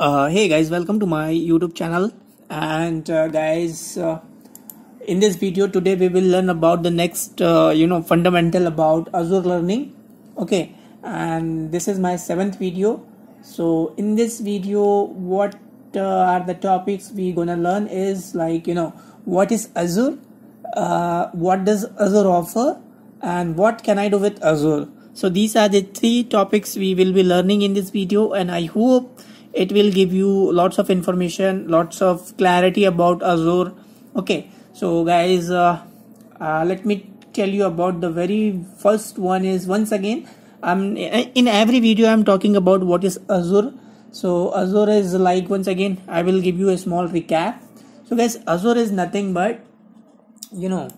Uh, hey guys welcome to my youtube channel and uh, guys uh, in this video today we will learn about the next uh, you know fundamental about azure learning okay and this is my seventh video so in this video what uh, are the topics we gonna learn is like you know what is azure uh, what does azure offer and what can i do with azure so these are the three topics we will be learning in this video and i hope it will give you lots of information lots of clarity about azure okay so guys uh, uh, let me tell you about the very first one is once again i'm in every video i'm talking about what is azure so azure is like once again i will give you a small recap so guys azure is nothing but you know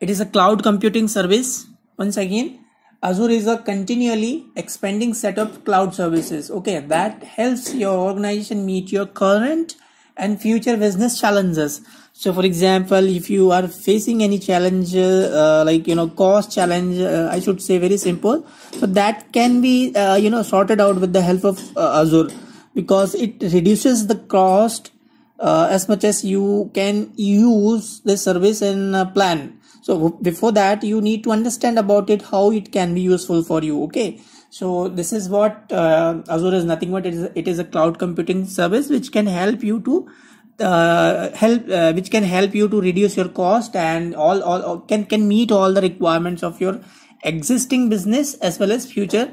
it is a cloud computing service once again Azure is a continually expanding set of cloud services. Okay, that helps your organization meet your current and future business challenges. So, for example, if you are facing any challenge, uh, like you know, cost challenge, uh, I should say, very simple. So that can be uh, you know sorted out with the help of uh, Azure because it reduces the cost uh, as much as you can use the service and plan so before that you need to understand about it how it can be useful for you okay so this is what uh, azure is nothing but it is, it is a cloud computing service which can help you to uh, help uh, which can help you to reduce your cost and all, all all can can meet all the requirements of your existing business as well as future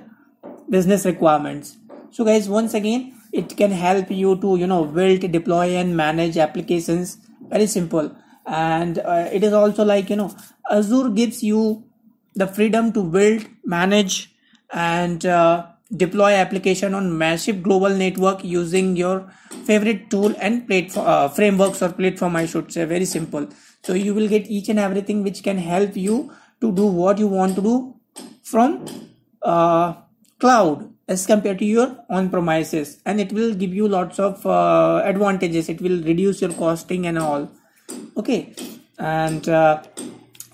business requirements so guys once again it can help you to you know build deploy and manage applications very simple and uh, it is also like you know azure gives you the freedom to build manage and uh, deploy application on massive global network using your favorite tool and platform uh, frameworks or platform i should say very simple so you will get each and everything which can help you to do what you want to do from uh, cloud as compared to your on premises and it will give you lots of uh, advantages it will reduce your costing and all okay and uh,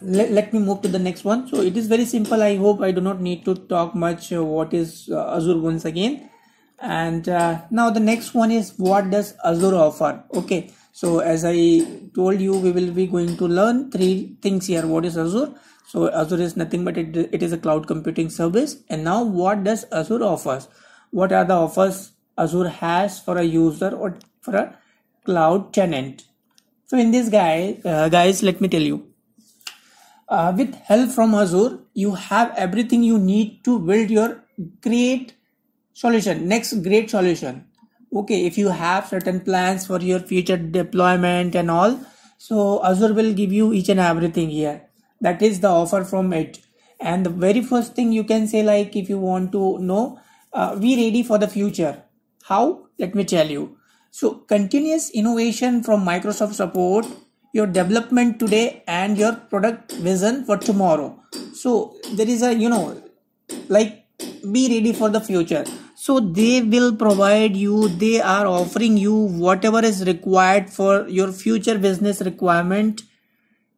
let, let me move to the next one so it is very simple i hope i do not need to talk much uh, what is uh, azure once again and uh, now the next one is what does azure offer okay so as i told you we will be going to learn three things here what is azure so azure is nothing but it, it is a cloud computing service and now what does azure offers what are the offers azure has for a user or for a cloud tenant so in this guy, uh, guys, let me tell you, uh, with help from Azure, you have everything you need to build your great solution, next great solution. Okay, if you have certain plans for your future deployment and all, so Azure will give you each and everything here. That is the offer from it. And the very first thing you can say, like, if you want to know, uh, we ready for the future. How? Let me tell you so continuous innovation from Microsoft support your development today and your product vision for tomorrow. So there is a you know like be ready for the future. So they will provide you they are offering you whatever is required for your future business requirement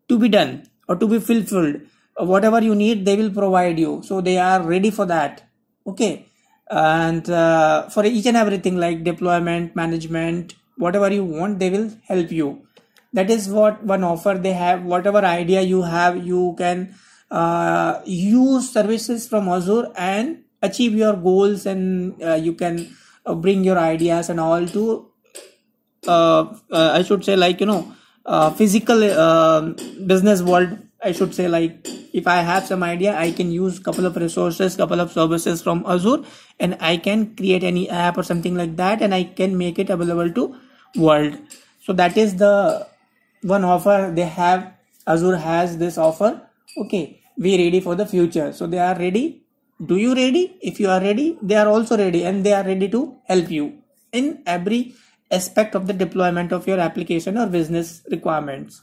to be done or to be fulfilled. Whatever you need they will provide you. So they are ready for that. Okay and uh, for each and everything like deployment management whatever you want they will help you that is what one offer they have whatever idea you have you can uh, use services from azure and achieve your goals and uh, you can uh, bring your ideas and all to uh, uh, i should say like you know physical um, business world I should say like if I have some idea, I can use couple of resources, couple of services from Azure and I can create any app or something like that and I can make it available to world. So that is the one offer they have. Azure has this offer. Okay, we ready for the future. So they are ready. Do you ready? If you are ready, they are also ready and they are ready to help you in every aspect of the deployment of your application or business requirements.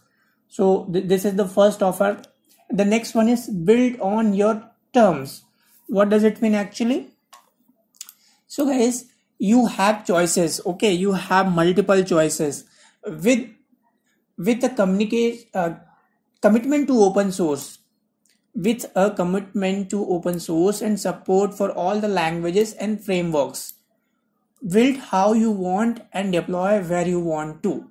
So th- this is the first offer. The next one is build on your terms. What does it mean actually? So guys, you have choices. Okay, you have multiple choices with with a communication uh, commitment to open source with a commitment to open source and support for all the languages and frameworks build how you want and deploy where you want to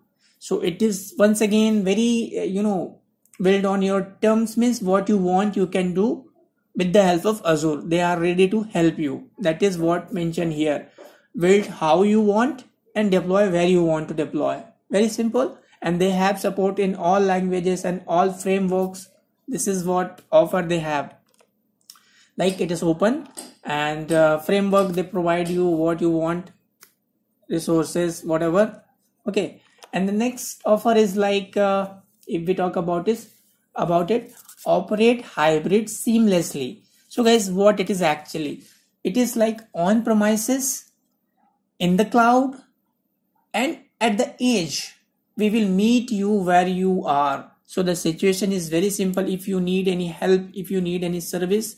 so it is once again very uh, you know build on your terms means what you want you can do with the help of azure they are ready to help you that is what mentioned here build how you want and deploy where you want to deploy very simple and they have support in all languages and all frameworks this is what offer they have like it is open and uh, framework they provide you what you want resources whatever okay and the next offer is like uh, if we talk about is about it operate hybrid seamlessly so guys what it is actually it is like on premises in the cloud and at the edge we will meet you where you are so the situation is very simple if you need any help if you need any service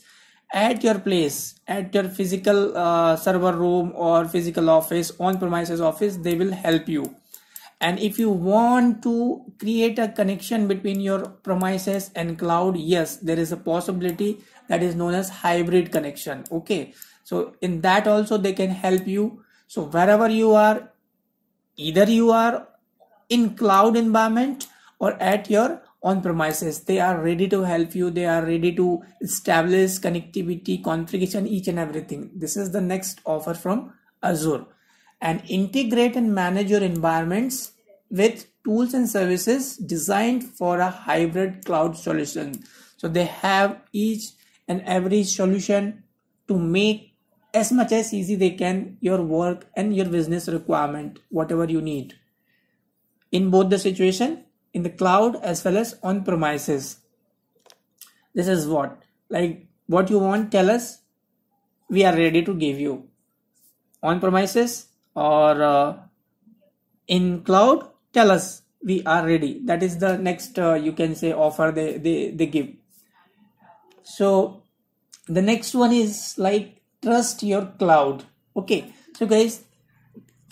at your place at your physical uh, server room or physical office on premises office they will help you and if you want to create a connection between your premises and cloud yes there is a possibility that is known as hybrid connection okay so in that also they can help you so wherever you are either you are in cloud environment or at your on premises they are ready to help you they are ready to establish connectivity configuration each and everything this is the next offer from azure and integrate and manage your environments with tools and services designed for a hybrid cloud solution. So they have each and every solution to make as much as easy they can your work and your business requirement, whatever you need. In both the situation, in the cloud as well as on premises. This is what, like what you want, tell us. We are ready to give you. On premises, or uh, in cloud tell us we are ready that is the next uh, you can say offer they, they they give so the next one is like trust your cloud okay so guys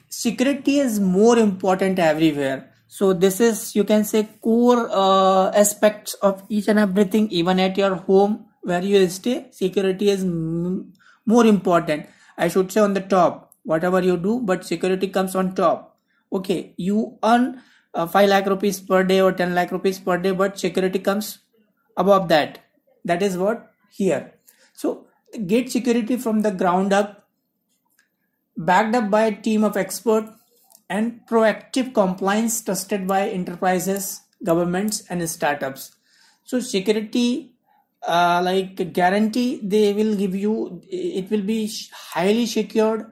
security is more important everywhere so this is you can say core uh, aspects of each and everything even at your home where you stay security is more important i should say on the top whatever you do but security comes on top okay you earn uh, 5 lakh rupees per day or 10 lakh rupees per day but security comes above that that is what here so get security from the ground up backed up by a team of expert and proactive compliance trusted by enterprises governments and startups so security uh, like guarantee they will give you it will be highly secured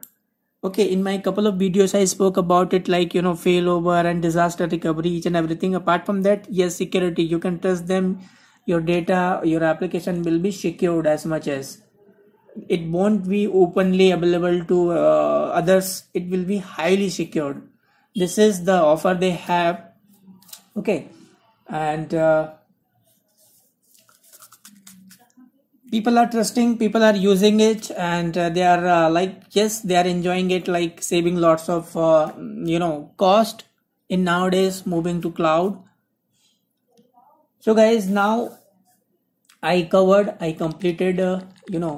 okay in my couple of videos i spoke about it like you know failover and disaster recovery each and everything apart from that yes security you can trust them your data your application will be secured as much as it won't be openly available to uh, others it will be highly secured this is the offer they have okay and uh, people are trusting people are using it and uh, they are uh, like yes they are enjoying it like saving lots of uh, you know cost in nowadays moving to cloud so guys now i covered i completed uh, you know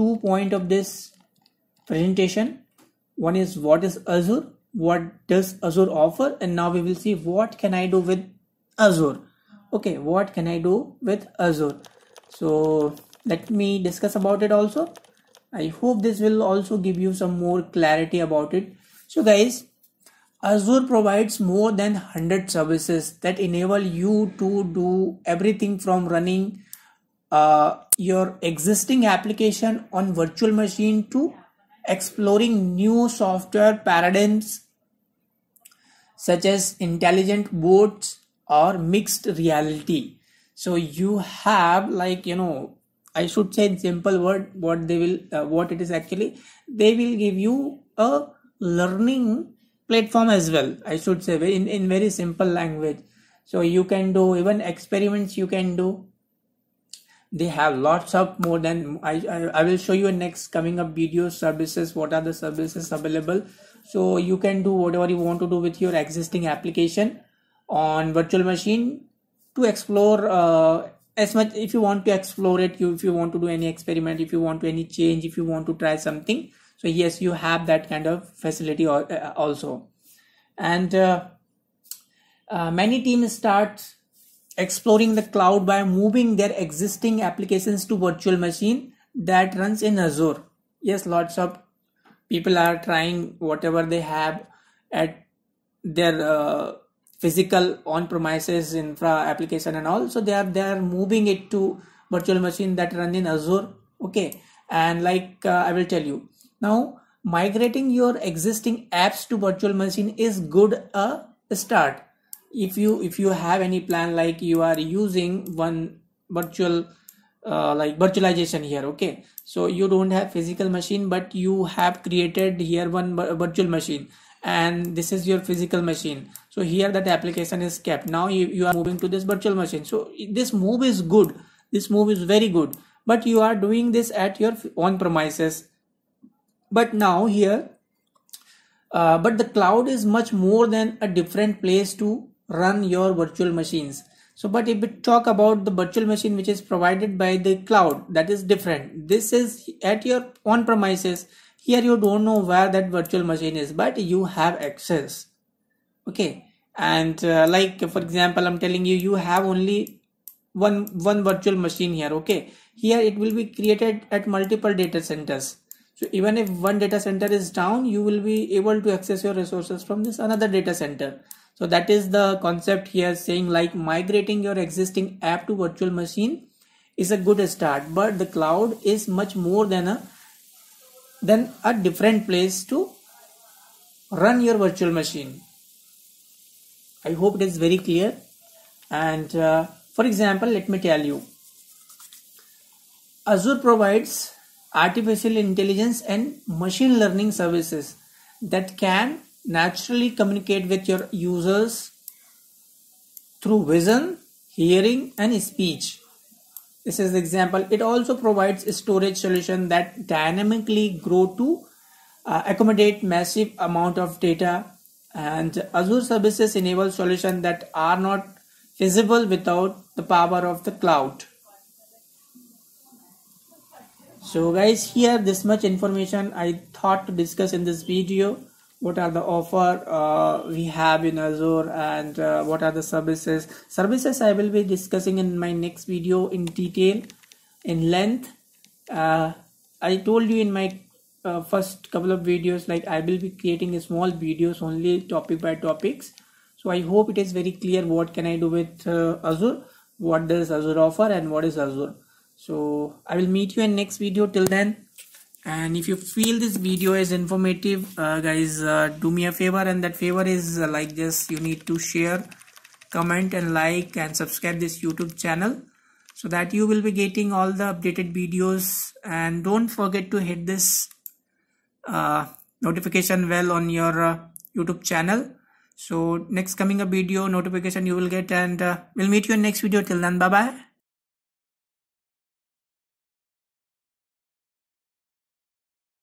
two point of this presentation one is what is azure what does azure offer and now we will see what can i do with azure okay what can i do with azure so let me discuss about it also i hope this will also give you some more clarity about it so guys azure provides more than 100 services that enable you to do everything from running uh, your existing application on virtual machine to exploring new software paradigms such as intelligent boards or mixed reality so you have like you know i should say in simple word what they will uh, what it is actually they will give you a learning platform as well i should say in, in very simple language so you can do even experiments you can do they have lots of more than I, I, I will show you in next coming up video services what are the services available so you can do whatever you want to do with your existing application on virtual machine to explore uh, as much if you want to explore it you if you want to do any experiment if you want to any change if you want to try something so yes you have that kind of facility uh, also and uh, uh, many teams start exploring the cloud by moving their existing applications to virtual machine that runs in azure yes lots of people are trying whatever they have at their uh, physical on-premises infra application and all so they are they are moving it to virtual machine that run in azure okay and like uh, i will tell you now migrating your existing apps to virtual machine is good a uh, start if you if you have any plan like you are using one virtual uh, like virtualization here okay so you don't have physical machine but you have created here one virtual machine and this is your physical machine so here that application is kept now you, you are moving to this virtual machine so this move is good this move is very good but you are doing this at your on premises but now here uh, but the cloud is much more than a different place to run your virtual machines so but if we talk about the virtual machine which is provided by the cloud that is different this is at your on premises here you don't know where that virtual machine is but you have access okay and uh, like for example i'm telling you you have only one one virtual machine here okay here it will be created at multiple data centers so even if one data center is down you will be able to access your resources from this another data center so that is the concept here saying like migrating your existing app to virtual machine is a good start but the cloud is much more than a then a different place to run your virtual machine i hope it is very clear and uh, for example let me tell you azure provides artificial intelligence and machine learning services that can naturally communicate with your users through vision hearing and speech this is the example it also provides storage solution that dynamically grow to uh, accommodate massive amount of data and azure services enable solution that are not feasible without the power of the cloud so guys here this much information i thought to discuss in this video what are the offer uh, we have in azure and uh, what are the services services i will be discussing in my next video in detail in length uh, i told you in my uh, first couple of videos like i will be creating small videos only topic by topics so i hope it is very clear what can i do with uh, azure what does azure offer and what is azure so i will meet you in next video till then and if you feel this video is informative uh, guys uh, do me a favor and that favor is uh, like this you need to share comment and like and subscribe this youtube channel so that you will be getting all the updated videos and don't forget to hit this uh, notification bell on your uh, youtube channel so next coming up video notification you will get and uh, we'll meet you in next video till then bye bye